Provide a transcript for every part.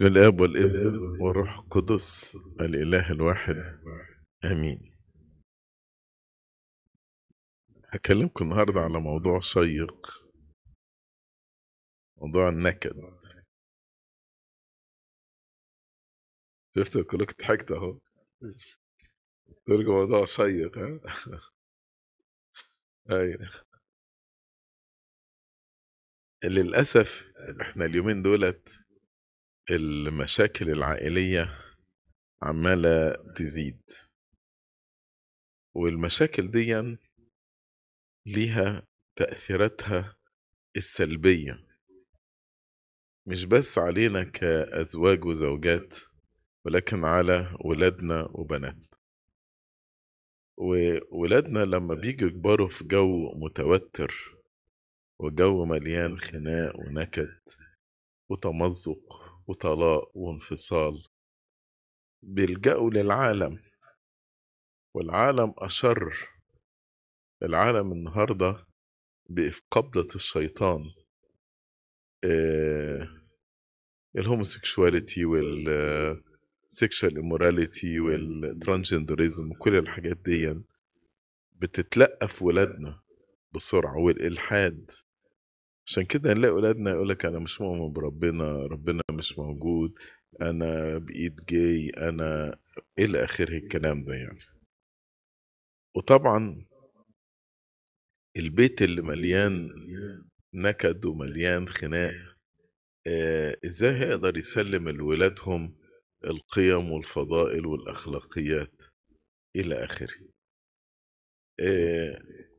بسم الاب والابن والروح القدس الاله الواحد امين هكلمكم النهارده على موضوع شيق موضوع النكد شفتوا كلكم ضحكتوا اهو قلت موضوع شيق ها ايوه للأسف احنا اليومين دولت المشاكل العائلية عمالة تزيد والمشاكل دي ليها تأثيراتها السلبية مش بس علينا كأزواج وزوجات ولكن على ولادنا وبناتنا وولادنا لما بيجوا يكبروا في جو متوتر وجو مليان خناق ونكد وتمزق وطلاق وانفصال بيلجأوا للعالم والعالم أشر العالم النهاردة بقى في قبضة الشيطان الهوموسيكشواليتي والسيكشال اموراليتي والترانجندريزم وكل الحاجات دي بتتلقى في ولادنا بسرعة والإلحاد عشان كده نلاقي اولادنا يقول انا مش مؤمن بربنا ربنا مش موجود انا بايد جاي انا الى اخره الكلام ده يعني وطبعا البيت اللي مليان نكد ومليان خناق آه، ازاي هيقدر يسلم لولادهم القيم والفضائل والاخلاقيات الى اخره آه،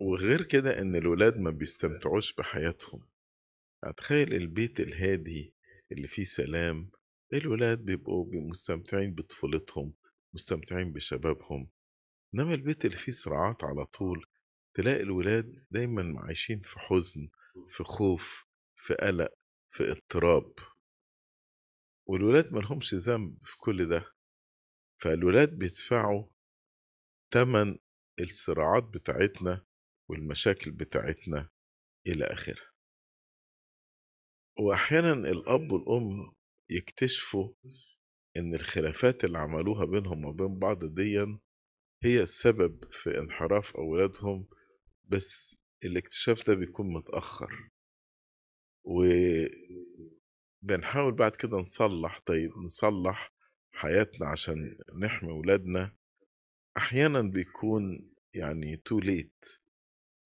وغير كده ان الولاد ما بيستمتعوش بحياتهم اتخيل البيت الهادي اللي فيه سلام الولاد بيبقوا مستمتعين بطفولتهم مستمتعين بشبابهم انما البيت اللي فيه صراعات على طول تلاقي الولاد دايما عايشين في حزن في خوف في قلق في اضطراب والولاد ملهمش ذنب في كل ده فالولاد بيدفعوا تمن الصراعات بتاعتنا والمشاكل بتاعتنا إلى آخره وأحيانا الأب والأم يكتشفوا إن الخلافات اللي عملوها بينهم وبين بعض ديًا هي السبب في انحراف أولادهم بس الاكتشاف ده بيكون متأخر وبنحاول بعد كده نصلح طيب نصلح حياتنا عشان نحمي ولادنا أحيانا بيكون يعني too late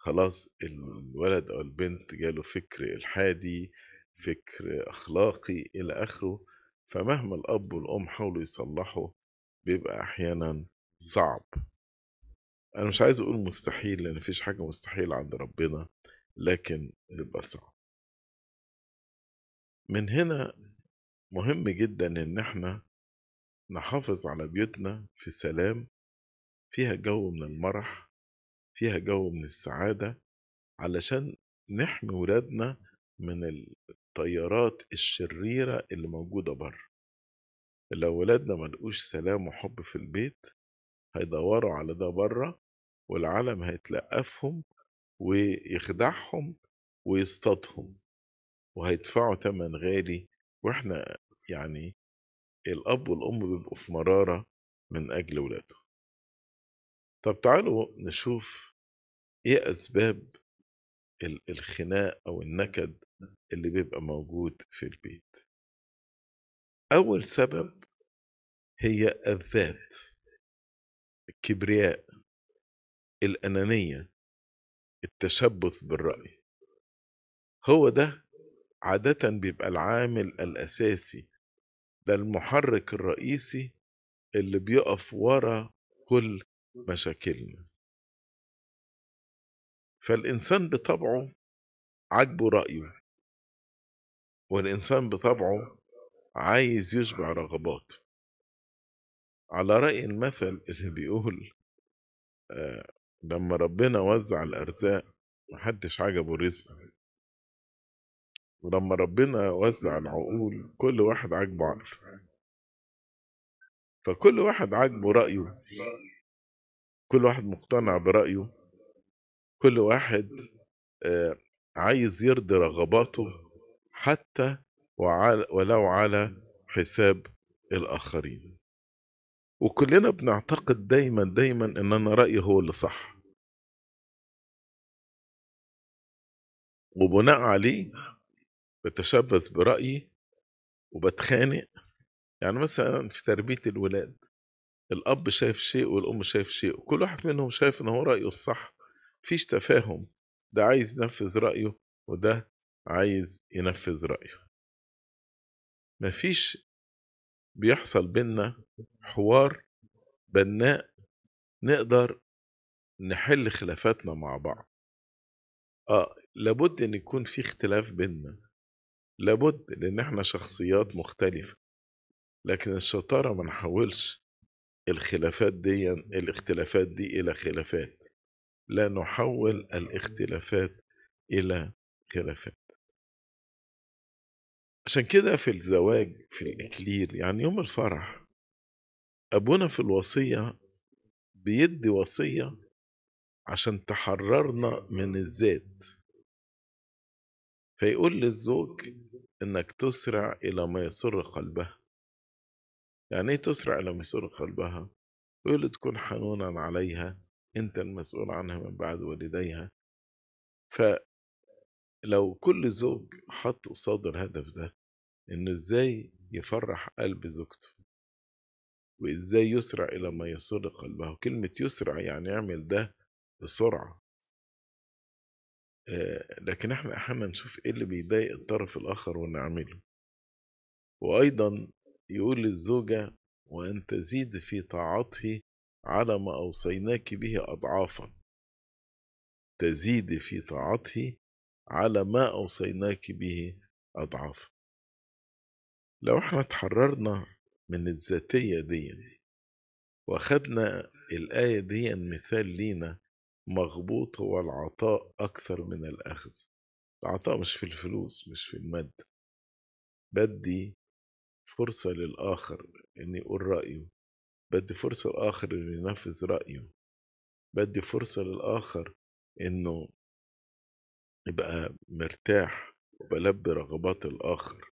خلاص الولد أو البنت جاله فكر إلحادي فكر أخلاقي إلى آخره فمهما الأب والأم حاولوا يصلحوا بيبقى أحيانا صعب أنا مش عايز أقول مستحيل لأن مفيش حاجة مستحيل عند ربنا لكن بيبقى صعب من هنا مهم جدا إن احنا نحافظ على بيوتنا في سلام فيها جو من المرح فيها جو من السعادة علشان نحمي ولادنا من التيارات الشريرة اللي موجودة بره لو ولادنا ملقوش سلام وحب في البيت هيدوروا على ده بره والعالم هيتلقفهم ويخدعهم ويصطادهم وهيدفعوا تمن غالي واحنا يعني الاب والام بيبقوا في مراره من اجل ولادهم طب تعالوا نشوف إيه أسباب الخناق أو النكد اللي بيبقى موجود في البيت أول سبب هي الذات الكبرياء الأنانية التشبث بالرأي هو ده عادة بيبقى العامل الأساسي ده المحرك الرئيسي اللي بيقف ورا كل مشاكلنا فالإنسان بطبعه عاجبه رأيه والإنسان بطبعه عايز يشبع رغبات على رأي المثل اللي بيقول آه، لما ربنا وزع الأرزاق محدش عجبه الرزق ولما ربنا وزع العقول كل واحد عاجبه عقله فكل واحد عاجبه رأيه كل واحد مقتنع برأيه كل واحد آه، عايز يرضي رغباته حتى ولو على حساب الآخرين وكلنا بنعتقد دايما دايما ان انا رأيي هو اللي صح وبناء عليه بتشبث برأيي وبتخانق يعني مثلا في تربية الولاد الأب شايف شيء والأم شايف شيء وكل واحد منهم شايف إن هو رأيه الصح مفيش تفاهم ده عايز ينفذ رأيه وده عايز ينفذ رأيه مفيش بيحصل بينا حوار بناء نقدر نحل خلافاتنا مع بعض اه لابد ان يكون في اختلاف بينا لابد لان احنا شخصيات مختلفة لكن الشطارة ما نحولش الخلافات دي الاختلافات دي الى خلافات لا نحول الاختلافات إلى خلافات عشان كده في الزواج في الإكليل يعني يوم الفرح أبونا في الوصية بيدي وصية عشان تحررنا من الذات فيقول للزوج إنك تسرع إلى ما يسر قلبها يعني إيه تسرع إلى ما يسر قلبها؟ يقول تكون حنونا عليها أنت المسؤول عنها من بعد والديها فلو كل زوج حط قصاد الهدف ده إنه إزاي يفرح قلب زوجته وإزاي يسرع إلى ما يسر قلبه كلمة يسرع يعني يعمل ده بسرعة آه، لكن احنا احيانا نشوف ايه اللي بيضايق الطرف الاخر ونعمله وايضا يقول للزوجه وان تزيد في طاعته على ما أوصيناك به أضعافا تزيد في طاعته على ما أوصيناك به أضعافا لو احنا اتحررنا من الذاتية دي واخدنا الآية دي مثال لينا مغبوط هو العطاء أكثر من الأخذ العطاء مش في الفلوس مش في المادة بدي فرصة للآخر إن يقول رأيه بدي فرصة للآخر إنه ينفذ رأيه بدي فرصة للآخر إنه يبقى مرتاح وبلبي رغبات الآخر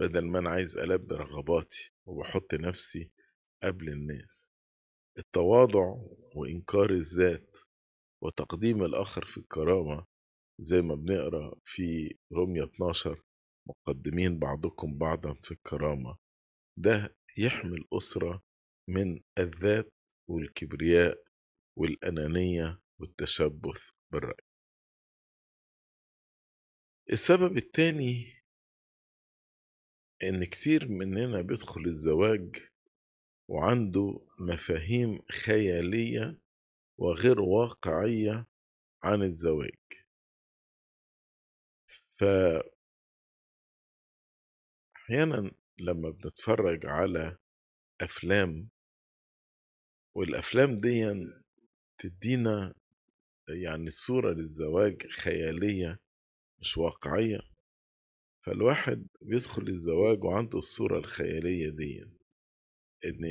بدل ما أنا عايز ألبي رغباتي وبحط نفسي قبل الناس التواضع وإنكار الذات وتقديم الآخر في الكرامة زي ما بنقرأ في رومية 12 مقدمين بعضكم بعضا في الكرامة ده يحمل أسرة من الذات والكبرياء والأنانية والتشبث بالرأي السبب التاني إن كتير مننا بيدخل الزواج وعنده مفاهيم خيالية وغير واقعية عن الزواج ف أحيانا لما بنتفرج على أفلام والأفلام دي تدينا يعني صورة للزواج خيالية مش واقعية فالواحد بيدخل الزواج وعنده الصورة الخيالية دي إن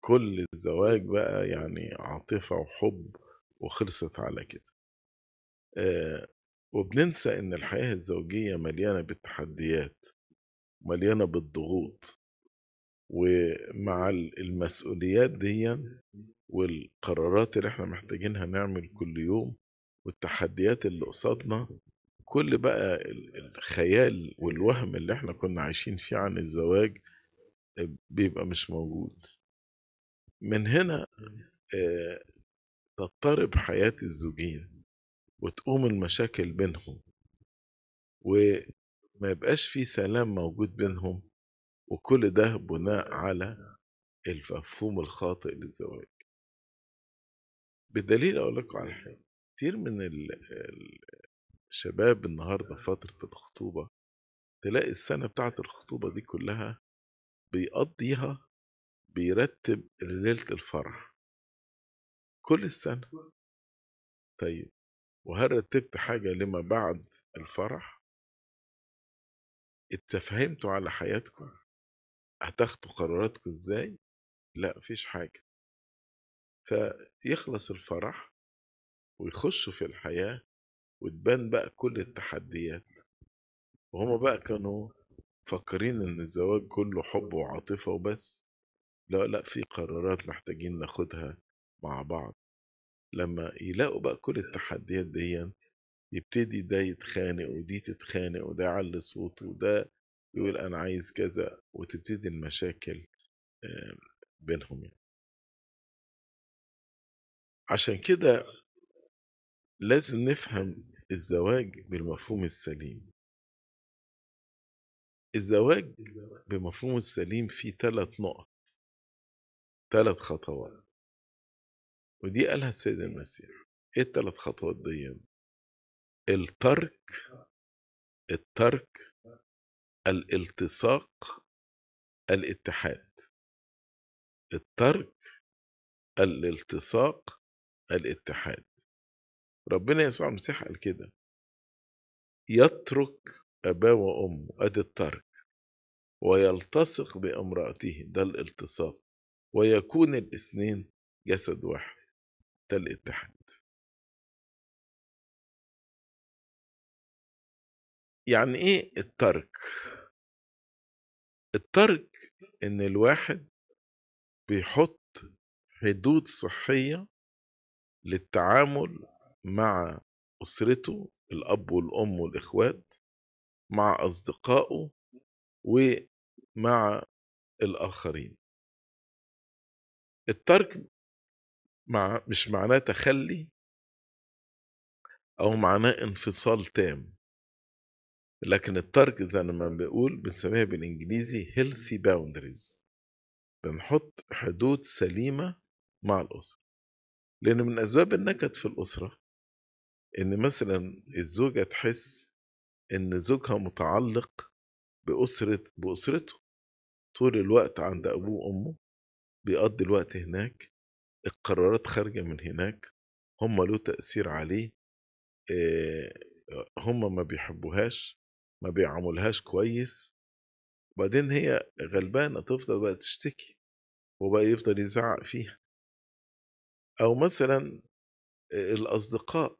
كل الزواج بقى يعني عاطفة وحب وخلصت على كده آه، وبننسى إن الحياة الزوجية مليانة بالتحديات مليانة بالضغوط ومع المسؤوليات دي والقرارات اللي احنا محتاجينها نعمل كل يوم والتحديات اللي قصادنا كل بقى الخيال والوهم اللي احنا كنا عايشين فيه عن الزواج آه، بيبقى مش موجود من هنا آه، تضطرب حياة الزوجين وتقوم المشاكل بينهم وما يبقاش في سلام موجود بينهم وكل ده بناء على المفهوم الخاطئ للزواج بدليل أقول لكم على حاجة كتير من الشباب النهاردة فترة الخطوبة تلاقي السنة بتاعة الخطوبة دي كلها بيقضيها بيرتب ليلة الفرح كل السنة طيب وهل رتبت حاجة لما بعد الفرح اتفهمتوا على حياتكم هتاخدوا قراراتكم إزاي؟ لأ، مفيش حاجة. فيخلص الفرح ويخشوا في الحياة وتبان بقى كل التحديات. وهما بقى كانوا مفكّرين إن الزواج كُلّه حُب وعاطفة وبس، لأ، لأ، في قرارات محتاجين ناخدها مع بعض. لمّا يلاقوا بقى كل التحديات ديًّا، يبتدي ده يتخانق ودي تتخانق وده يعلّي صوته وده يقول انا عايز كذا وتبتدي المشاكل بينهم يعني. عشان كده لازم نفهم الزواج بالمفهوم السليم الزواج بمفهوم السليم فيه ثلاث نقط ثلاث خطوات ودي قالها السيد المسيح ايه الثلاث خطوات دي الترك الترك الالتصاق الاتحاد الترك الالتصاق الاتحاد ربنا يسوع المسيح قال كده يترك أباه وأمه أدي الترك ويلتصق بامرأته ده الالتصاق ويكون الاثنين جسد واحد ده الاتحاد يعني ايه الترك الترك ان الواحد بيحط حدود صحية للتعامل مع أسرته الأب والأم والإخوات مع أصدقائه ومع الآخرين الترك مع مش معناه تخلي أو معناه انفصال تام لكن الترك زي ما بنقول بنسميها بالانجليزي healthy boundaries بنحط حدود سليمه مع الاسره لان من اسباب النكد في الاسره ان مثلا الزوجه تحس ان زوجها متعلق باسره باسرته طول الوقت عند ابوه وامه بيقضي الوقت هناك القرارات خارجه من هناك هم له تاثير عليه آه، هم ما بيحبوهاش ما كويس وبعدين هي غلبانة تفضل بقى تشتكي وبقى يفضل يزعق فيها أو مثلا الأصدقاء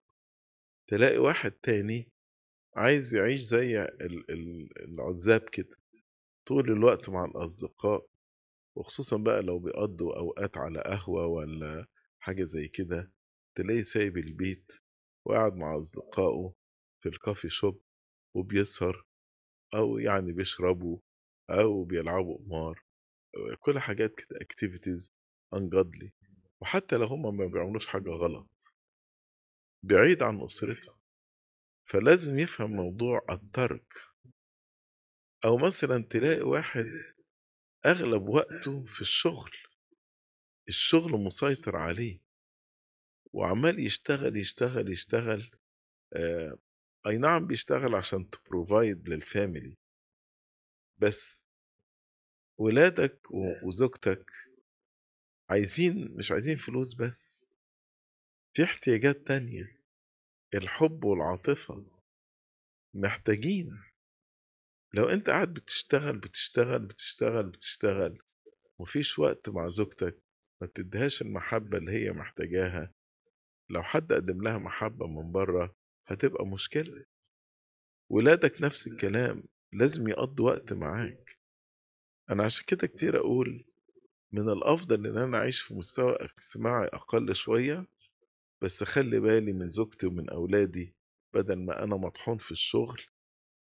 تلاقي واحد تاني عايز يعيش زي العزاب كده طول الوقت مع الأصدقاء وخصوصا بقى لو بيقضوا أوقات على قهوة ولا حاجة زي كده تلاقيه سايب البيت وقاعد مع أصدقائه في الكافي شوب وبيسهر أو يعني بيشربوا أو بيلعبوا قمار كل حاجات كده اكتيفيتيز ungodly وحتى لو هم ما بيعملوش حاجة غلط بعيد عن أسرته فلازم يفهم موضوع الترك أو مثلا تلاقي واحد أغلب وقته في الشغل الشغل مسيطر عليه وعمال يشتغل يشتغل يشتغل آه، اي نعم بيشتغل عشان تبروفايد للفاميلي بس ولادك آه. وزوجتك عايزين مش عايزين فلوس بس في احتياجات تانية الحب والعاطفة محتاجين لو انت قاعد بتشتغل بتشتغل بتشتغل بتشتغل مفيش وقت مع زوجتك ما تدهاش المحبة اللي هي محتاجاها لو حد قدم لها محبة من بره هتبقى مشكلة ولادك نفس الكلام لازم يقضوا وقت معاك أنا عشان كده كتير أقول من الأفضل إن أنا أعيش في مستوى اجتماعي أقل شوية بس أخلي بالي من زوجتي ومن أولادي بدل ما أنا مطحون في الشغل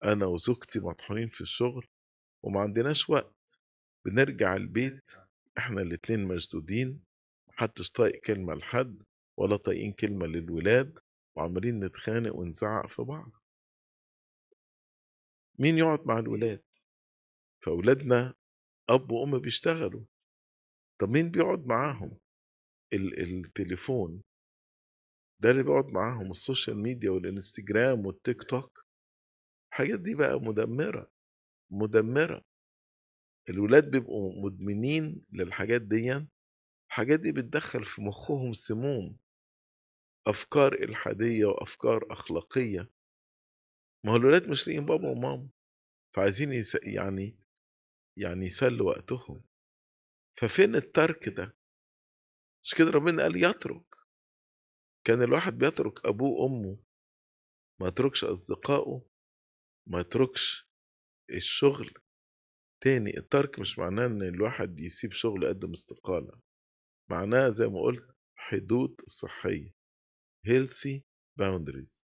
أنا وزوجتي مطحونين في الشغل وما عندناش وقت بنرجع البيت إحنا الاتنين مشدودين محدش طايق كلمة لحد ولا طايقين كلمة للولاد وعمالين نتخانق ونزعق في بعض مين يقعد مع الولاد فاولادنا اب وام بيشتغلوا طب مين بيقعد معاهم التليفون ده اللي بيقعد معاهم السوشيال ميديا والانستجرام والتيك توك الحاجات دي بقى مدمره مدمره الولاد بيبقوا مدمنين للحاجات دي الحاجات دي بتدخل في مخهم سموم أفكار إلحادية وأفكار أخلاقية ما هو الولاد مش لاقيين بابا وماما فعايزين يس... يعني يعني يسلوا وقتهم ففين الترك ده مش كده ربنا قال يترك كان الواحد بيترك أبوه وأمه ما يتركش أصدقائه ما يتركش الشغل تاني الترك مش معناه ان الواحد يسيب شغل يقدم استقالة معناه زي ما قلت حدود صحية healthy boundaries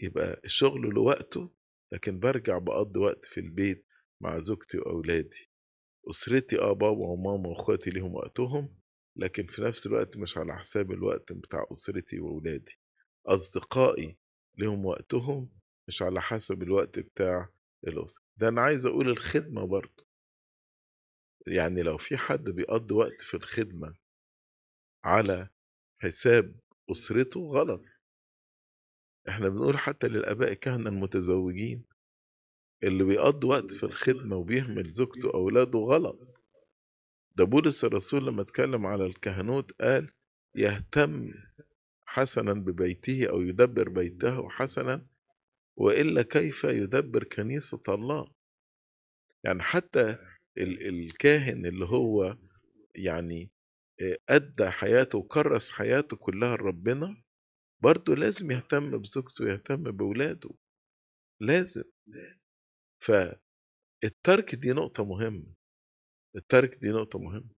يبقى الشغل له وقته لكن برجع بقضي وقت في البيت مع زوجتي وأولادي أسرتي آه بابا وماما وأخواتي ليهم وقتهم لكن في نفس الوقت مش على حساب الوقت بتاع أسرتي وأولادي أصدقائي ليهم وقتهم مش على حسب الوقت بتاع الأسرة ده أنا عايز أقول الخدمة برضه يعني لو في حد بيقضي وقت في الخدمة على حساب أسرته غلط احنا بنقول حتى للآباء الكهنة المتزوجين اللي بيقضي وقت في الخدمة وبيهمل زوجته وأولاده غلط ده بولس الرسول لما اتكلم على الكهنوت قال يهتم حسنا ببيته أو يدبر بيته حسنا وإلا كيف يدبر كنيسة الله يعني حتى الكاهن اللي هو يعني أدى حياته وكرس حياته كلها لربنا برضه لازم يهتم بزوجته ويهتم بولاده لازم فالترك دي نقطة مهمة الترك دي نقطة مهمة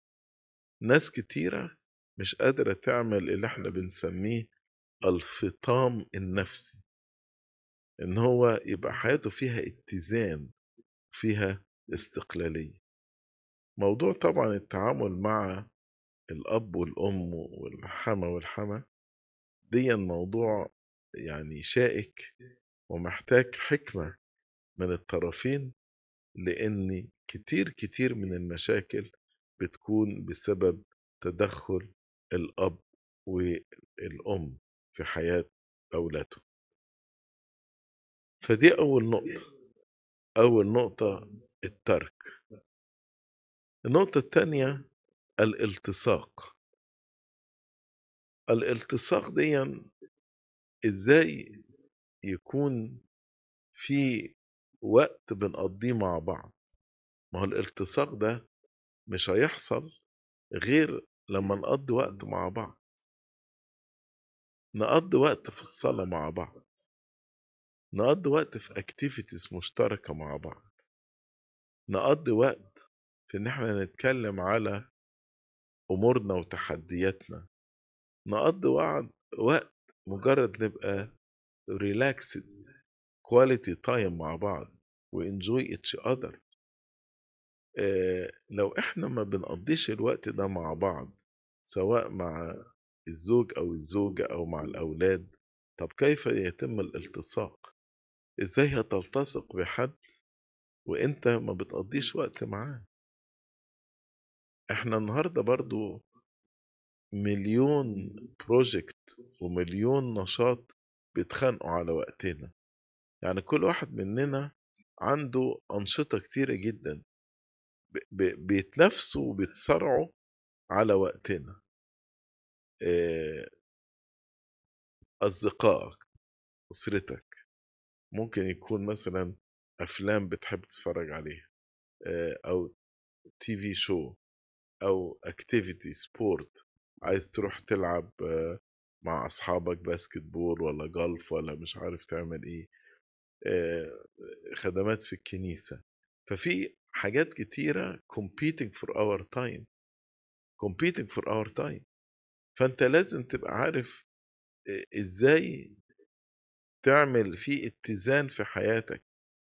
ناس كتيرة مش قادرة تعمل اللي احنا بنسميه الفطام النفسي ان هو يبقى حياته فيها اتزان فيها استقلالية موضوع طبعا التعامل مع الأب والأم والحما والحما دي الموضوع يعني شائك ومحتاج حكمة من الطرفين لأن كتير كتير من المشاكل بتكون بسبب تدخل الأب والأم في حياة أولاده فدي أول نقطة أول نقطة الترك النقطة الثانية الالتصاق الالتصاق دي ازاي يكون في وقت بنقضيه مع بعض ما هو الالتصاق ده مش هيحصل غير لما نقضي وقت مع بعض نقضي وقت في الصلاة مع بعض نقضي وقت في اكتيفيتيز مشتركة مع بعض نقضي وقت في ان احنا نتكلم على امورنا وتحدياتنا نقضي وقت مجرد نبقى ريلاكسد كواليتي تايم مع بعض وانجوي اتش اذر لو احنا ما بنقضيش الوقت ده مع بعض سواء مع الزوج او الزوجه او مع الاولاد طب كيف يتم الالتصاق ازاي هتلتصق بحد وانت ما بتقضيش وقت معاه احنا النهارده برضو مليون بروجكت ومليون نشاط بيتخانقوا على وقتنا يعني كل واحد مننا عنده أنشطة كتيرة جدا بيتنافسوا وبيتصارعوا على وقتنا آه، أصدقائك أسرتك ممكن يكون مثلا أفلام بتحب تتفرج عليها آه، أو تي في شو او اكتيفيتي سبورت عايز تروح تلعب آه، مع اصحابك باسكت بول ولا جولف ولا مش عارف تعمل ايه آه، خدمات في الكنيسة ففي حاجات كتيرة competing for our time competing for our time فانت لازم تبقى عارف آه، ازاي تعمل في اتزان في حياتك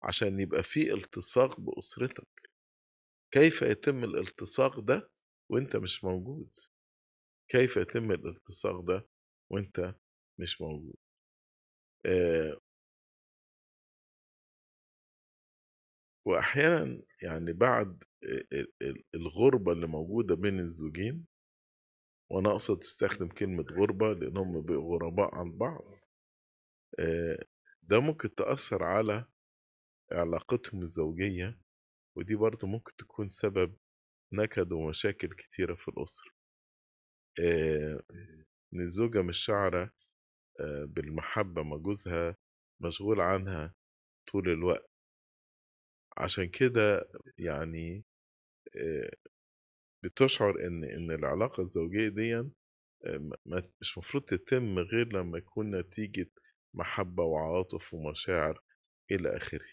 عشان يبقى في التصاق بأسرتك كيف يتم الالتصاق ده وانت مش موجود كيف يتم الالتصاق ده وانت مش موجود آه واحيانا يعني بعد آه، آه، الغربة اللي موجودة بين الزوجين وانا اقصد استخدم كلمة غربة لانهم بقوا غرباء عن بعض آه، ده ممكن تأثر على علاقتهم الزوجية ودي برضو ممكن تكون سبب نكد ومشاكل كتيرة في الأسرة آه، إن الزوجة مش شعرة آه، بالمحبة ما جوزها مشغول عنها طول الوقت عشان كده يعني آه، بتشعر ان ان العلاقه الزوجيه دي مش مفروض تتم غير لما يكون نتيجه محبه وعواطف ومشاعر الى اخره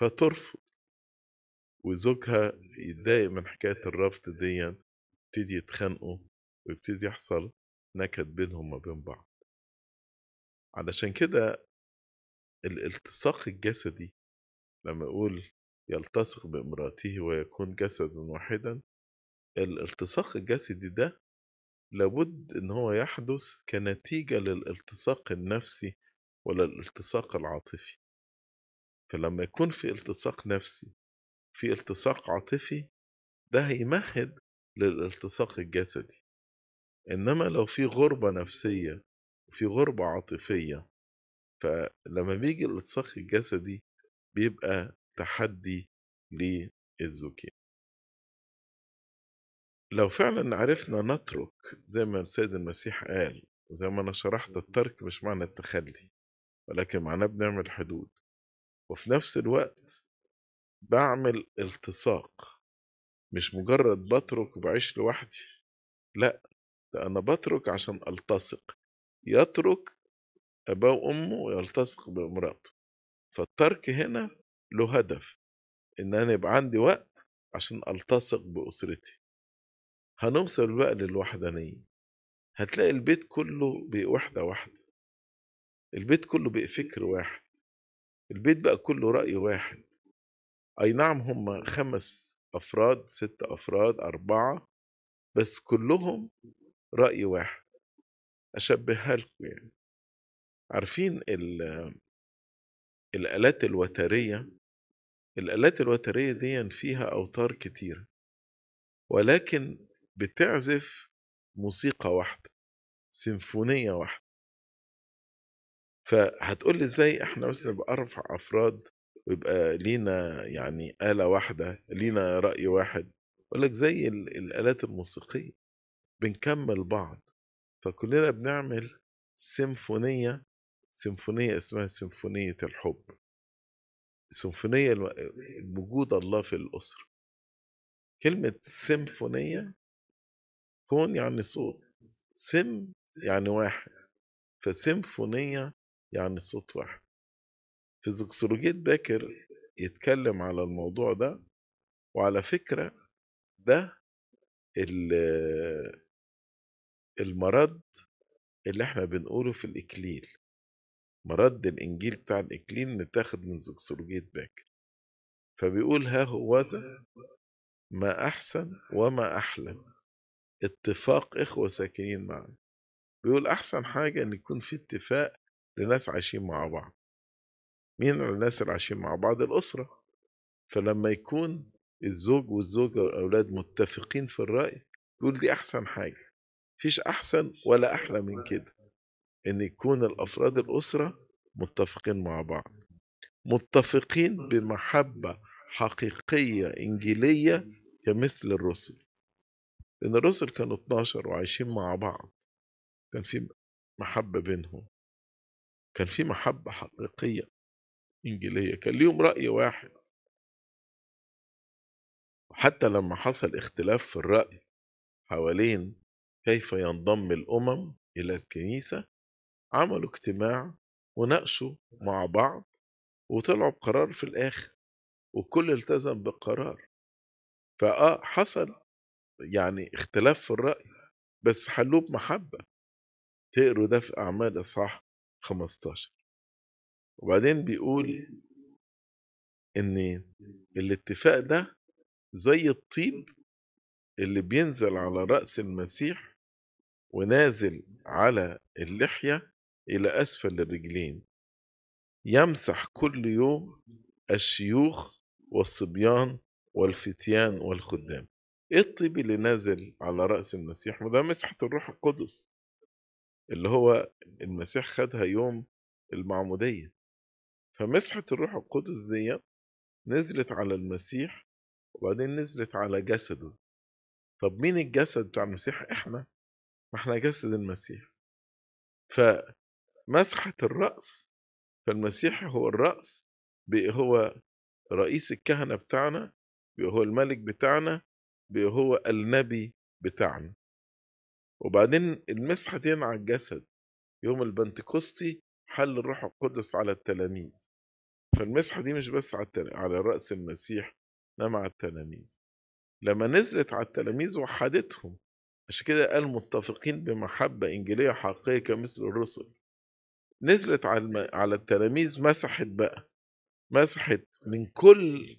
فترفض وزوجها يتضايق من حكاية الرفض دي يبتدي يتخانقوا ويبتدي يحصل نكد بينهم وبين بعض علشان كده الالتصاق الجسدي لما يقول يلتصق بامرأته ويكون جسدا واحدا الالتصاق الجسدي ده لابد ان هو يحدث كنتيجة للالتصاق النفسي ولا الالتصاق العاطفي فلما يكون في التصاق نفسي في التصاق عاطفي ده هيمهد للالتصاق الجسدي انما لو في غربة نفسية وفي غربة عاطفية فلما بيجي الالتصاق الجسدي بيبقى تحدي للزوجين لو فعلا عرفنا نترك زي ما السيد المسيح قال وزي ما انا شرحت الترك مش معنى التخلي ولكن معناه بنعمل حدود وفي نفس الوقت بعمل التصاق، مش مجرد بترك وبعيش لوحدي، لأ، ده أنا بترك عشان ألتصق، يترك أباه وأمه ويلتصق بمراته، فالترك هنا له هدف إن أنا يبقى عندي وقت عشان ألتصق بأسرتي. هنوصل بقى للوحدانية، هتلاقي البيت كله بقى وحدة واحدة، البيت كله بقى فكر واحد، البيت بقى كله رأي واحد، أي نعم هم خمس أفراد ست أفراد أربعة بس كلهم رأي واحد أشبهها لكم يعني عارفين الآلات الوترية الآلات الوترية دي فيها أوتار كتيرة ولكن بتعزف موسيقى واحدة سيمفونية واحدة فهتقول لي ازاي احنا مثلا بأربع أفراد ويبقى لينا يعني آلة واحدة لينا رأي واحد لك زي الآلات الموسيقية بنكمل بعض فكلنا بنعمل سيمفونية سيمفونية اسمها سيمفونية الحب سيمفونية وجود الله في الأسرة كلمة سيمفونية فون يعني صوت سم يعني واحد فسيمفونية يعني صوت واحد فيزيكسولوجية باكر يتكلم على الموضوع ده وعلى فكرة ده المرض اللي احنا بنقوله في الإكليل مرد الإنجيل بتاع الإكليل متاخد من زوكسولوجية باكر فبيقول ها هو ذا ما أحسن وما أحلى اتفاق إخوة ساكنين معا بيقول أحسن حاجة إن يكون في اتفاق لناس عايشين مع بعض مين الناس اللي عايشين مع بعض الأسرة فلما يكون الزوج والزوجة والأولاد متفقين في الرأي يقول دي أحسن حاجة مفيش أحسن ولا أحلى من كده إن يكون الأفراد الأسرة متفقين مع بعض متفقين بمحبة حقيقية إنجيلية كمثل الرسل لأن الرسل كانوا 12 وعايشين مع بعض كان في محبة بينهم كان في محبة حقيقية إنجيلية كان ليهم رأي واحد وحتى لما حصل اختلاف في الرأي حوالين كيف ينضم الأمم إلى الكنيسة عملوا اجتماع وناقشوا مع بعض وطلعوا بقرار في الآخر وكل التزم بالقرار فآه حصل يعني اختلاف في الرأي بس حلوه بمحبة تقروا ده في أعمال إصحاح 15 وبعدين بيقول ان الاتفاق ده زي الطيب اللي بينزل على رأس المسيح ونازل على اللحية إلى أسفل الرجلين يمسح كل يوم الشيوخ والصبيان والفتيان والخدام ايه الطيب اللي نازل على رأس المسيح وده مسحة الروح القدس اللي هو المسيح خدها يوم المعمودية فمسحة الروح القدس دي نزلت على المسيح وبعدين نزلت على جسده طب مين الجسد بتاع المسيح احنا ما احنا جسد المسيح فمسحة الرأس فالمسيح هو الرأس هو رئيس الكهنة بتاعنا هو الملك بتاعنا هو النبي بتاعنا وبعدين المسحة دي على الجسد يوم البنتكوستي حل الروح القدس على التلاميذ فالمسحة دي مش بس على, على رأس المسيح إنما على التلاميذ لما نزلت على التلاميذ وحدتهم عشان كده قال متفقين بمحبة إنجيلية حقيقية كمثل الرسل نزلت على الم... على التلاميذ مسحت بقى مسحت من كل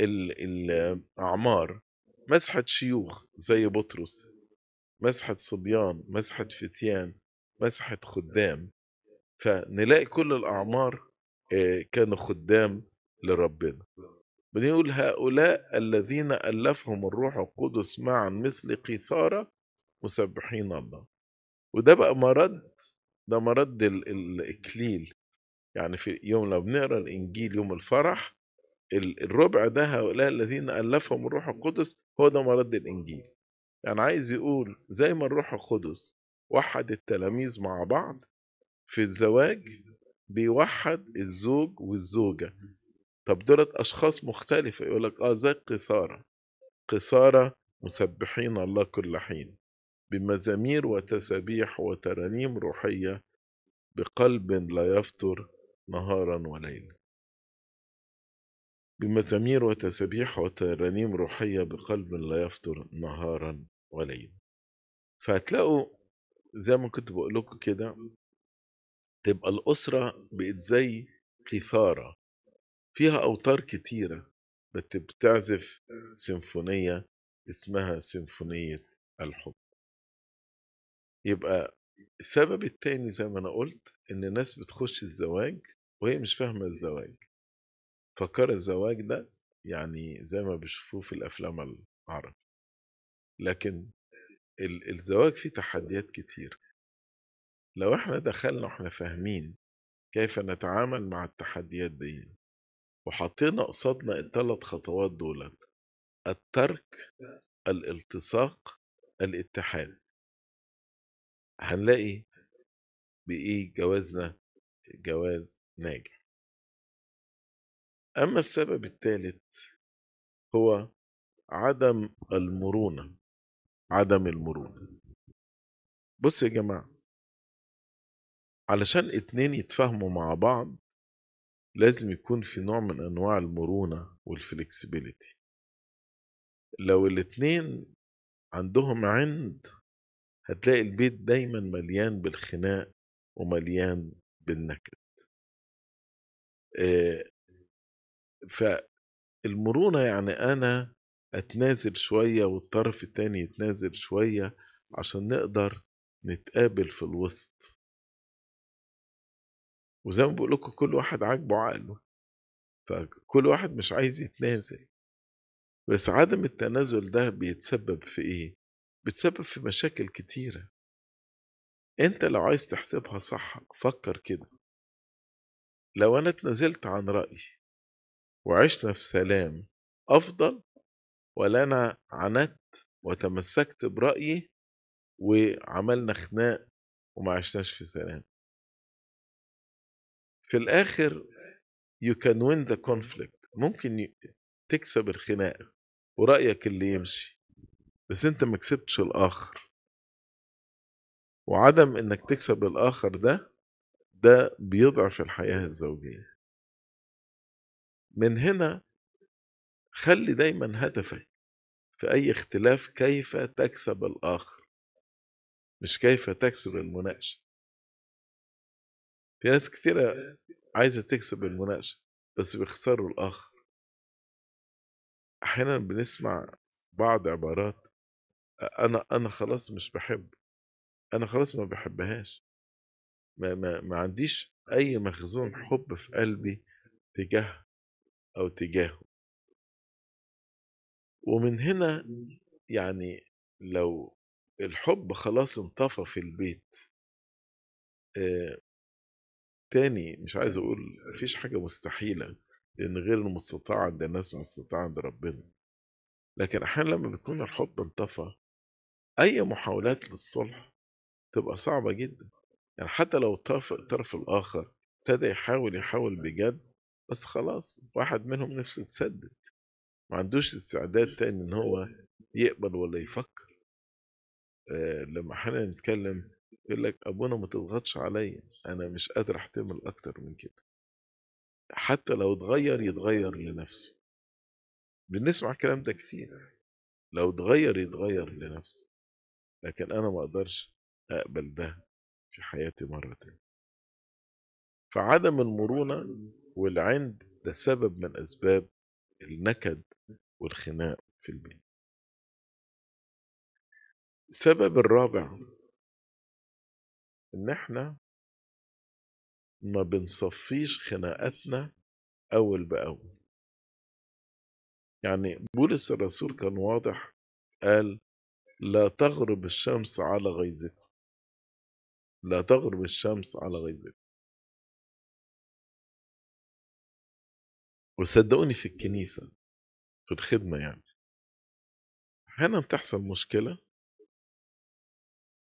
الأعمار مسحت شيوخ زي بطرس مسحت صبيان مسحت فتيان مسحت خدام فنلاقي كل الأعمار آه، كانوا خدام لربنا بنقول هؤلاء الذين ألفهم الروح القدس معا مثل قيثارة مسبحين الله وده بقى مرد ده مرد الإكليل يعني في يوم لو بنقرا الإنجيل يوم الفرح الربع ده هؤلاء الذين ألفهم الروح القدس هو ده مرد الإنجيل يعني عايز يقول زي ما الروح القدس وحد التلاميذ مع بعض في الزواج بيوحد الزوج والزوجة طب دولت أشخاص مختلفة يقول لك آه زي قصارة قصارة مسبحين الله كل حين بمزامير وتسابيح وترانيم روحية بقلب لا يفتر نهارا وليلا بمزامير وتسابيح وترانيم روحية بقلب لا يفتر نهارا وليلا فهتلاقوا زي ما كنت بقول لكم كده تبقى الأسرة بقت زي قيثارة فيها أوتار كتيرة بتعزف سيمفونية اسمها سيمفونية الحب يبقى السبب التاني زي ما أنا قلت إن الناس بتخش الزواج وهي مش فاهمة الزواج فكر الزواج ده يعني زي ما بيشوفوه في الأفلام العربي لكن الزواج فيه تحديات كتير لو احنا دخلنا واحنا فاهمين كيف نتعامل مع التحديات دي وحطينا قصادنا الثلاث خطوات دولت الترك الالتصاق الاتحاد هنلاقي بإيه جوازنا جواز ناجح أما السبب الثالث هو عدم المرونة عدم المرونة بص يا جماعة علشان اتنين يتفاهموا مع بعض لازم يكون في نوع من انواع المرونة والفلكسبيليتي لو الاتنين عندهم عند هتلاقي البيت دايما مليان بالخناق ومليان بالنكد آه، فالمرونة يعني أنا أتنازل شوية والطرف التاني يتنازل شوية عشان نقدر نتقابل في الوسط وزي ما بقول لكم كل واحد عاجبه عقله فكل واحد مش عايز يتنازل بس عدم التنازل ده بيتسبب في ايه بيتسبب في مشاكل كتيره انت لو عايز تحسبها صح فكر كده لو انا اتنازلت عن رايي وعشنا في سلام افضل ولا انا عنت وتمسكت برايي وعملنا خناق وما عشناش في سلام في الاخر you can win the conflict ممكن تكسب الخناقه ورايك اللي يمشي بس انت ما كسبتش الاخر وعدم انك تكسب الاخر ده ده بيضعف الحياه الزوجيه من هنا خلي دايما هدفك في اي اختلاف كيف تكسب الاخر مش كيف تكسب المناقشه في ناس كثيرة عايزة تكسب المناقشة بس بيخسروا الآخر أحيانا بنسمع بعض عبارات أنا أنا خلاص مش بحب أنا خلاص ما بحبهاش ما, ما, ما عنديش أي مخزون حب في قلبي تجاه أو تجاهه ومن هنا يعني لو الحب خلاص انطفى في البيت آه، تاني مش عايز أقول مفيش حاجة مستحيلة، لأن غير المستطاع عند الناس مستطاع عند ربنا. لكن أحيانًا لمّا بيكون الحُب انطفى، أي محاولات للصُلح تبقى صعبة جدًا. يعني حتى لو الطرف الطرف الآخر ابتدى يحاول، يحاول بجد، بس خلاص واحد منهم نِفْسه تسدد ما عندوش استعداد تاني إن هو يقبل ولا يفكّر. آه، لمّا احنا نتكلم يقول لك ابونا ما تضغطش عليا انا مش قادر احتمل اكتر من كده حتى لو اتغير يتغير لنفسه بنسمع الكلام ده كتير لو اتغير يتغير لنفسه لكن انا ما اقدرش اقبل ده في حياتي مرة تانية فعدم المرونة والعند ده سبب من أسباب النكد والخناق في البيت السبب الرابع ان احنا ما بنصفيش خناقاتنا اول باول يعني بولس الرسول كان واضح قال لا تغرب الشمس على غيظكم لا تغرب الشمس على غيظكم وصدقوني في الكنيسة في الخدمة يعني أحيانا بتحصل مشكلة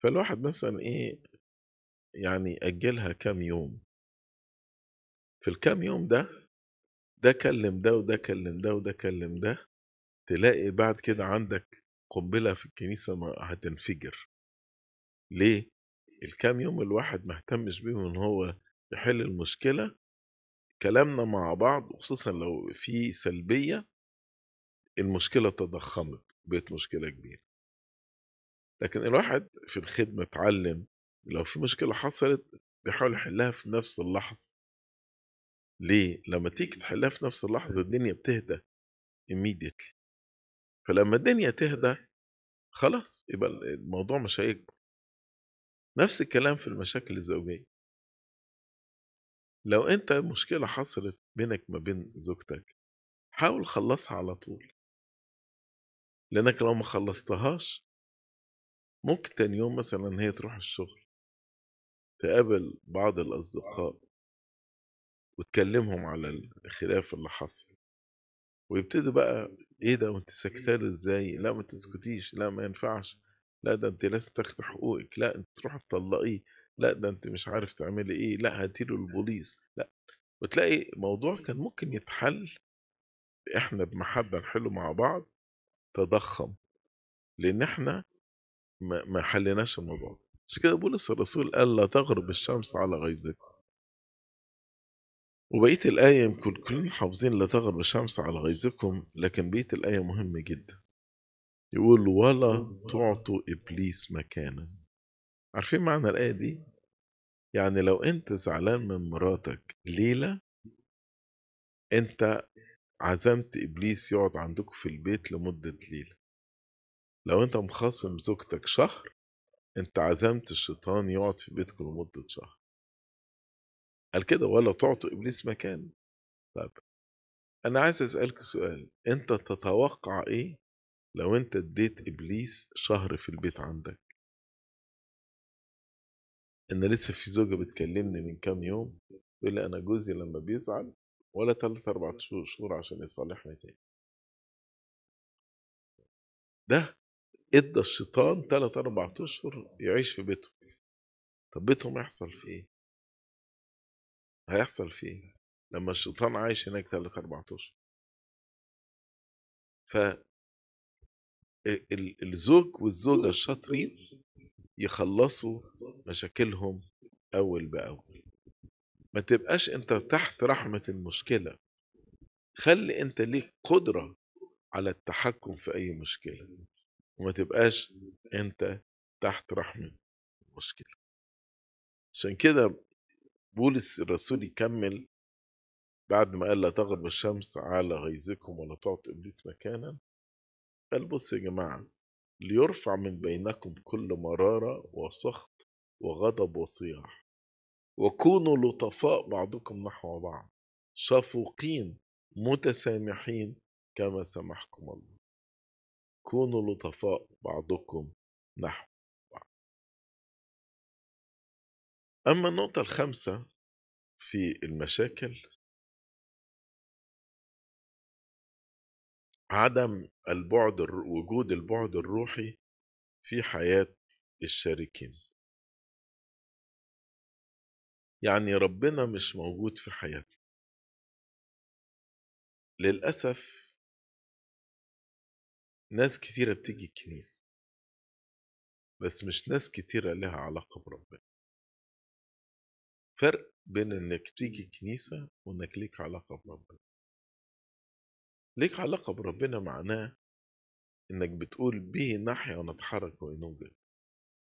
فالواحد مثلا إيه يعني أجلها كام يوم في الكام يوم ده ده كلم ده وده كلم ده وده كلم ده تلاقي بعد كده عندك قنبلة في الكنيسة ما هتنفجر ليه؟ الكام يوم الواحد مهتمش بيه بيهم ان هو يحل المشكلة كلامنا مع بعض وخصوصا لو في سلبية المشكلة تضخمت بقت مشكلة كبيرة لكن الواحد في الخدمة اتعلم لو في مشكلة حصلت بيحاول يحلها في نفس اللحظة ليه؟ لما تيجي تحلها في نفس اللحظة الدنيا بتهدى immediately فلما الدنيا تهدى خلاص يبقى الموضوع مش هيكبر نفس الكلام في المشاكل الزوجية لو انت مشكلة حصلت بينك ما بين زوجتك حاول خلصها على طول لانك لو ما خلصتهاش ممكن تاني يوم مثلا هي تروح الشغل تقابل بعض الأصدقاء وتكلمهم على الخلاف اللي حصل ويبتدوا بقى ايه ده وانت سكتاله ازاي لا ما تسكتيش لا ما ينفعش لا ده انت لازم تاخدي حقوقك لا انت تروحي تطلقيه لا ده انت مش عارف تعملي ايه لا هاتيله البوليس لا وتلاقي موضوع كان ممكن يتحل احنا بمحبه نحله مع بعض تضخم لان احنا ما حليناش الموضوع مش كده بولس الرسول قال لا تغرب الشمس على غيظكم وبقية الآية يمكن كلنا حافظين لا تغرب الشمس على غيظكم لكن بقية الآية مهمة جدا يقول ولا تعطوا إبليس مكانا عارفين معنى الآية دي؟ يعني لو أنت زعلان من مراتك ليلة أنت عزمت إبليس يقعد عندكم في البيت لمدة ليلة لو أنت مخاصم زوجتك شهر انت عزمت الشيطان يقعد في بيتكم لمدة شهر قال كده ولا تعطوا ابليس مكان طب انا عايز اسالك سؤال انت تتوقع ايه لو انت اديت ابليس شهر في البيت عندك انا لسه في زوجه بتكلمني من كام يوم تقول لي انا جوزي لما بيزعل ولا ثلاثة اربع شهور عشان يصالحني تاني ده ادى الشيطان ثلاث اربع اشهر يعيش في بيته طب بيتهم هيحصل في ايه هيحصل في ايه لما الشيطان عايش هناك ثلاث اربع اشهر ف الزوج والزوجه الشاطرين يخلصوا مشاكلهم اول باول ما تبقاش انت تحت رحمه المشكله خلي انت ليك قدره على التحكم في اي مشكله وما تبقاش انت تحت رحمة المشكلة عشان كده بولس الرسول يكمل بعد ما قال لا تغرب الشمس على غيظكم ولا تعطي ابليس مكانا قال بص يا جماعة ليرفع من بينكم كل مرارة وسخط وغضب وصياح وكونوا لطفاء بعضكم نحو بعض شفوقين متسامحين كما سمحكم الله كونوا لطفاء بعضكم نحو بعض أما النقطة الخامسة في المشاكل عدم البعد وجود البعد الروحي في حياة الشاركين يعني ربنا مش موجود في حياتنا للأسف ناس كتيرة بتيجي الكنيسة بس مش ناس كتيرة لها علاقة بربنا فرق بين انك تيجي الكنيسة وانك ليك علاقة بربنا ليك علاقة بربنا معناه انك بتقول به نحيا ونتحرك ونوجد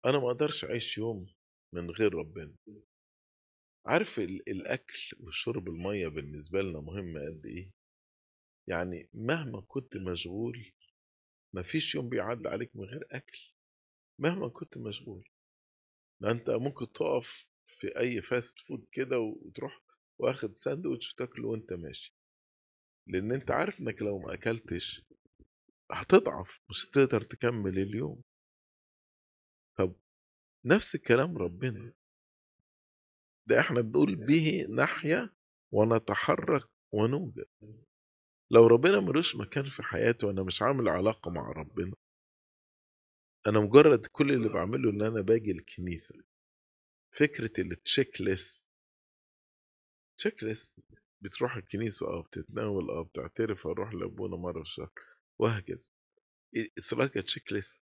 انا ما اقدرش اعيش يوم من غير ربنا عارف الاكل وشرب الميه بالنسبه لنا مهم قد ايه يعني مهما كنت مشغول مفيش يوم بيعدي عليك من غير أكل مهما كنت مشغول ده أنت ممكن تقف في أي فاست فود كده وتروح واخد ساندوتش وتاكله وأنت ماشي لأن أنت عارف إنك لو ما أكلتش هتضعف مش هتقدر تكمل اليوم طب نفس الكلام ربنا ده احنا بنقول به نحيا ونتحرك ونوجد لو ربنا ملوش مكان في حياتي وأنا مش عامل علاقة مع ربنا أنا مجرد كل اللي بعمله إن أنا باجي الكنيسة فكرة التشيك ليست تشيك ليست بتروح الكنيسة اه بتتناول اه بتعترف اروح لابونا مرة في الشهر وهكذا إيه، الصلاة كانت تشيك ليست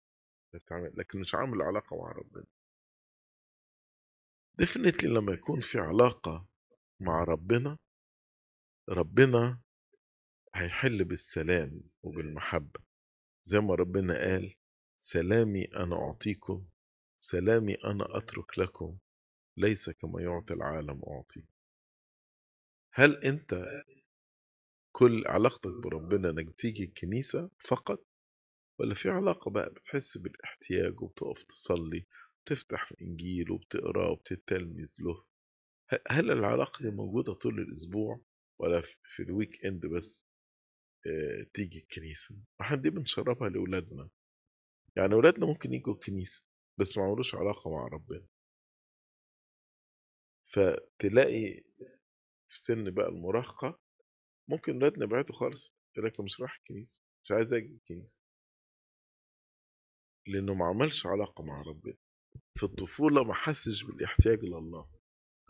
لكن مش عامل علاقة مع ربنا ديفنتلي لما يكون في علاقة مع ربنا ربنا هيحل بالسلام وبالمحبة زي ما ربنا قال سلامي أنا أعطيكم سلامي أنا أترك لكم ليس كما يعطي العالم أعطي هل أنت كل علاقتك بربنا انك تيجي الكنيسة فقط ولا في علاقة بقى بتحس بالاحتياج وبتقف تصلي وتفتح الإنجيل وبتقرأ وبتتلمذ له هل العلاقة دي موجودة طول الأسبوع ولا في الويك إند بس آه، تيجي الكنيسة واحنا دي بنشربها لأولادنا يعني أولادنا ممكن يجوا الكنيسة بس ما عملوش علاقة مع ربنا فتلاقي في سن بقى المراهقة ممكن أولادنا بعتوا خالص يقول لك مش رايح الكنيسة مش عايز أجي الكنيسة لأنه ما عملش علاقة مع ربنا في الطفولة ما حسش بالاحتياج لله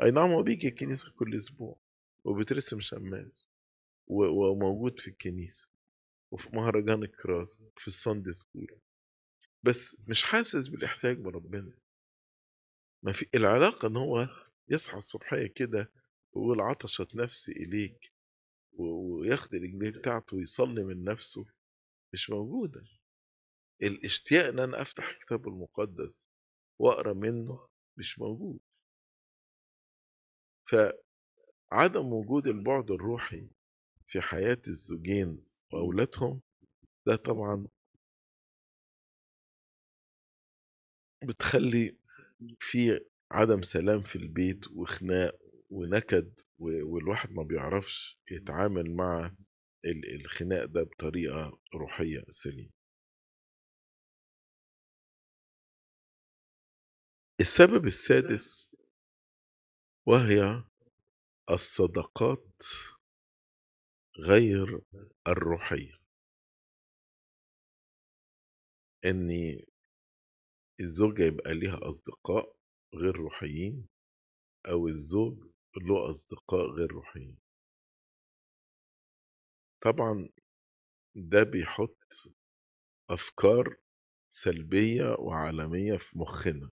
أي نعم هو بيجي الكنيسة كل أسبوع وبترسم شماس وموجود في الكنيسة وفي مهرجان الكراز في الساندي سكول بس مش حاسس بالاحتياج ربنا ما في العلاقة ان هو يصحى الصبحية كده ويقول عطشت نفسي إليك وياخد الإنجيل بتاعته ويصلي من نفسه مش موجودة الاشتياق إن أنا أفتح الكتاب المقدس وأقرأ منه مش موجود فعدم وجود البعد الروحي في حياة الزوجين وأولادهم ده طبعا بتخلي في عدم سلام في البيت وخناق ونكد والواحد ما بيعرفش يتعامل مع الخناق ده بطريقة روحية سليمة السبب السادس وهي الصدقات غير الروحية إن الزوجة يبقى ليها أصدقاء غير روحيين أو الزوج له أصدقاء غير روحيين طبعا ده بيحط أفكار سلبية وعالمية في مخنا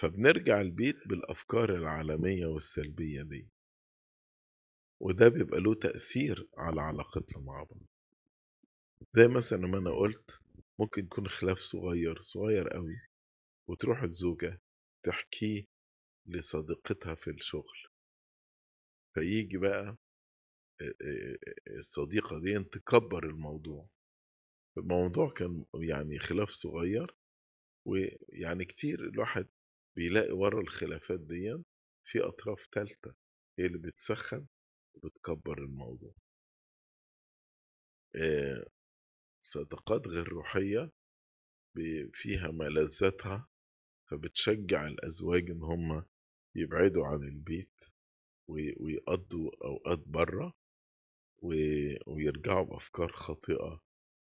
فبنرجع البيت بالأفكار العالمية والسلبية دي وده بيبقى له تأثير على علاقتنا مع بعض زي مثلا ما أنا قلت ممكن يكون خلاف صغير صغير قوي وتروح الزوجة تحكيه لصديقتها في الشغل فيجي بقى الصديقة دي تكبر الموضوع الموضوع كان يعني خلاف صغير ويعني كتير الواحد بيلاقي ورا الخلافات دي في أطراف تالتة هي اللي بتسخن بتكبر الموضوع آه، صداقات غير روحية فيها ملذاتها فبتشجع الأزواج إن هم يبعدوا عن البيت ويقضوا أوقات بره ويرجعوا بأفكار خاطئة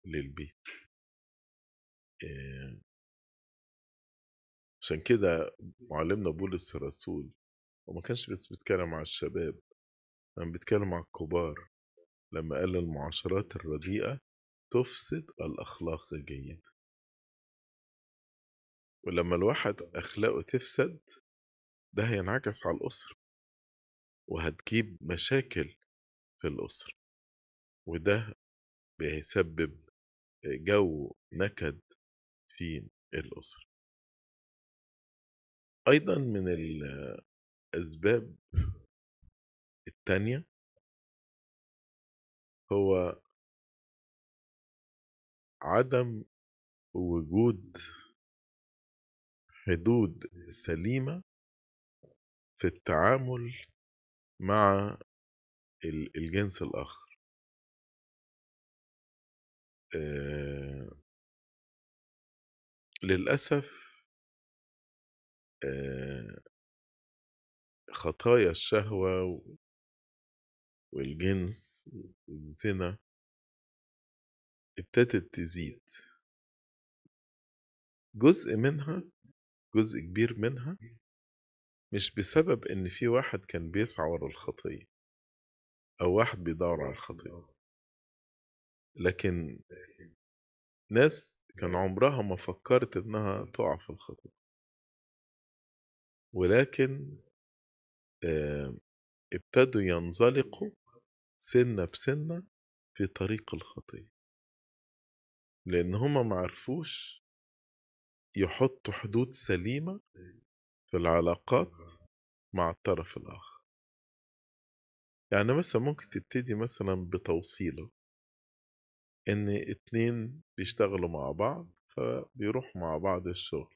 للبيت آه، عشان كده معلمنا بولس الرسول وما كانش بس بيتكلم على الشباب لما بيتكلم على الكبار لما قال المعاشرات الرديئة تفسد الأخلاق الجيدة ولما الواحد أخلاقه تفسد ده هينعكس على الأسرة وهتجيب مشاكل في الأسرة وده بيسبب جو نكد في الأسرة أيضا من الأسباب تانية هو عدم وجود حدود سليمة في التعامل مع الجنس الآخر للأسف خطايا الشهوة والجنس والزنا ابتدت تزيد جزء منها جزء كبير منها مش بسبب ان في واحد كان بيسعى ورا الخطية او واحد بيدور على الخطية لكن ناس كان عمرها ما فكرت انها تقع في الخطية ولكن آه، ابتدوا ينزلقوا سنة بسنة في طريق الخطية لأن هما معرفوش يحطوا حدود سليمة في العلاقات مع الطرف الآخر يعني مثلا ممكن تبتدي مثلا بتوصيله إن اتنين بيشتغلوا مع بعض فبيروحوا مع بعض الشغل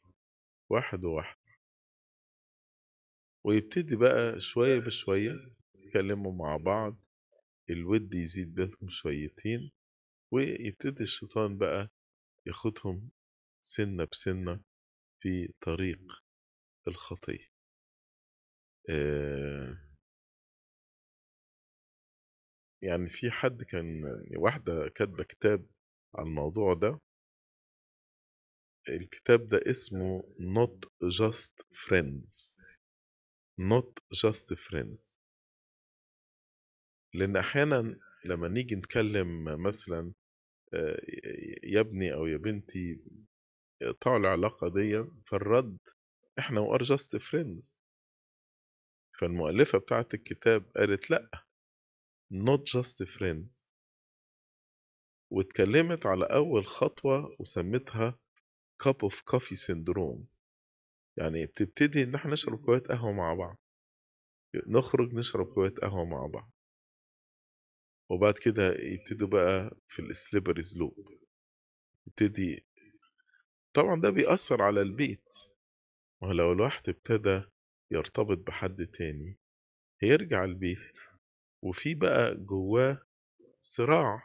واحد وواحد ويبتدي بقى شوية بشوية يتكلموا مع بعض الود يزيد بينهم شويتين ويبتدي الشيطان بقى ياخدهم سنة بسنة في طريق الخطية آه يعني في حد كان واحدة كاتبة كتاب عن الموضوع ده الكتاب ده اسمه Not Just Friends Not Just Friends لأن أحيانا لما نيجي نتكلم مثلا آه، يا ابني أو يا بنتي اقطعوا العلاقة دي فالرد احنا وار جاست فريندز فالمؤلفة بتاعة الكتاب قالت لأ not just friends واتكلمت على أول خطوة وسمتها cup of coffee syndrome يعني بتبتدي إن احنا نشرب كوباية قهوة مع بعض نخرج نشرب كوباية قهوة مع بعض وبعد كده يبتدوا بقى في السليبري سلوب يبتدي طبعا ده بيأثر على البيت ولو الواحد ابتدى يرتبط بحد تاني هيرجع البيت وفي بقى جواه صراع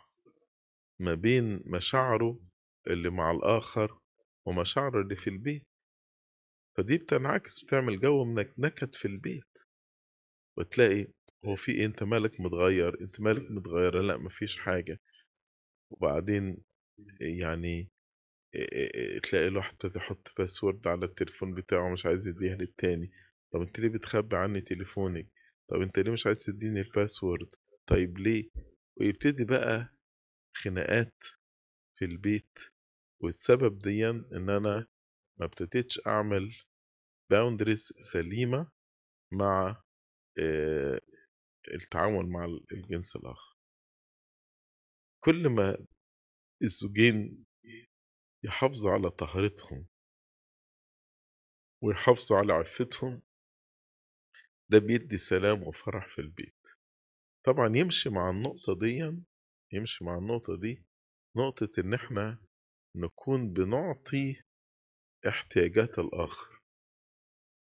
ما بين مشاعره اللي مع الآخر ومشاعره اللي في البيت فدي بتنعكس بتعمل جو من نكد في البيت وتلاقي هو في إيه؟ انت مالك متغير انت مالك متغيرة لا مفيش حاجة وبعدين يعني تلاقي الواحد حتى تحط باسورد على التليفون بتاعه مش عايز يديها للتاني طب انت ليه بتخبي عني تليفونك طب انت ليه مش عايز تديني الباسورد طيب ليه ويبتدي بقى خناقات في البيت والسبب ديا ان انا ما ابتديتش اعمل باوندريز سليمة مع التعاون مع الجنس الآخر كل ما الزوجين يحافظوا على طهارتهم ويحافظوا على عفتهم ده بيدي سلام وفرح في البيت طبعا يمشي مع النقطة دي يمشي مع النقطة دي نقطة إن إحنا نكون بنعطي احتياجات الآخر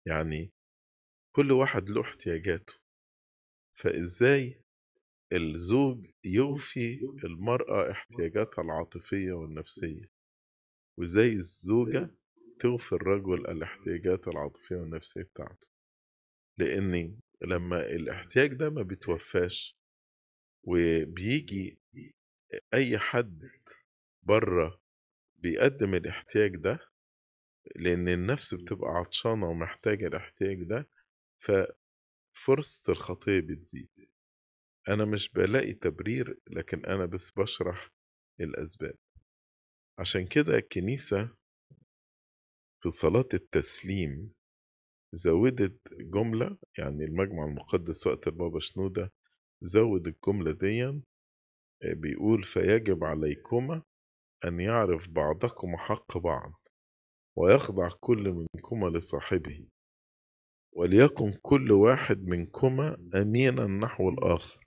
يعني كل واحد له احتياجاته فإزاي الزوج يوفي المرأة احتياجاتها العاطفية والنفسية وإزاي الزوجة توفي الرجل الاحتياجات العاطفية والنفسية بتاعته لأن لما الاحتياج ده ما بيتوفاش وبيجي أي حد بره بيقدم الاحتياج ده لأن النفس إمم. بتبقى عطشانة ومحتاجة الاحتياج ده فرصة الخطية بتزيد أنا مش بلاقي تبرير لكن أنا بس بشرح الأسباب عشان كده الكنيسة في صلاة التسليم زودت جملة يعني المجمع المقدس وقت البابا شنودة زود الجملة دي آه، بيقول فيجب عليكما أن يعرف بعضكم حق بعض ويخضع كل منكما لصاحبه وليكن كل واحد منكما أمينا نحو الآخر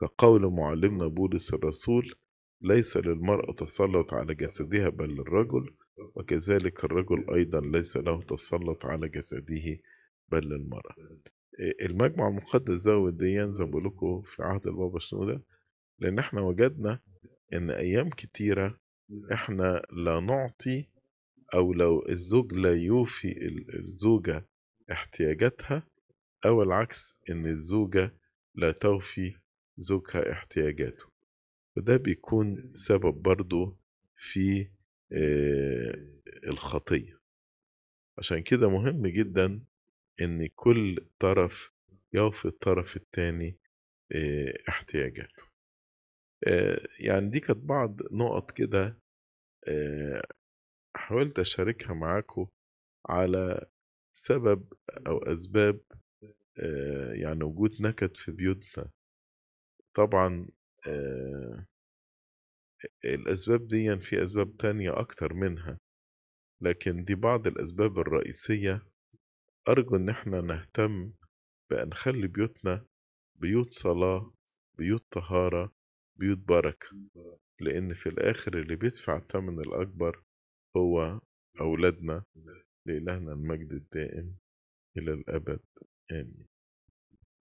كقول معلمنا بولس الرسول ليس للمرأة تسلط على جسدها بل للرجل وكذلك الرجل أيضا ليس له تسلط على جسده بل للمرأة المجمع المقدس ده والديان زي لكم في عهد البابا شنو ده لأن احنا وجدنا إن أيام كتيرة احنا لا نعطي أو لو الزوج لا يوفي الزوجة احتياجاتها أو العكس إن الزوجة لا توفي زوجها احتياجاته وده بيكون سبب برضو في آه، الخطية عشان كده مهم جدا إن كل طرف يوفي الطرف التاني آه، احتياجاته آه، يعني دي كانت بعض نقط كده حاولت أشاركها معاكم على سبب أو أسباب آه، يعني وجود نكد في بيوتنا طبعا آه، الأسباب دي في أسباب تانية أكتر منها لكن دي بعض الأسباب الرئيسية أرجو إن احنا نهتم بأن نخلي بيوتنا بيوت صلاة بيوت طهارة بيوت بركة لأن في الآخر اللي بيدفع الثمن الأكبر هو أولادنا لإلهنا المجد الدائم إلى الأبد آمين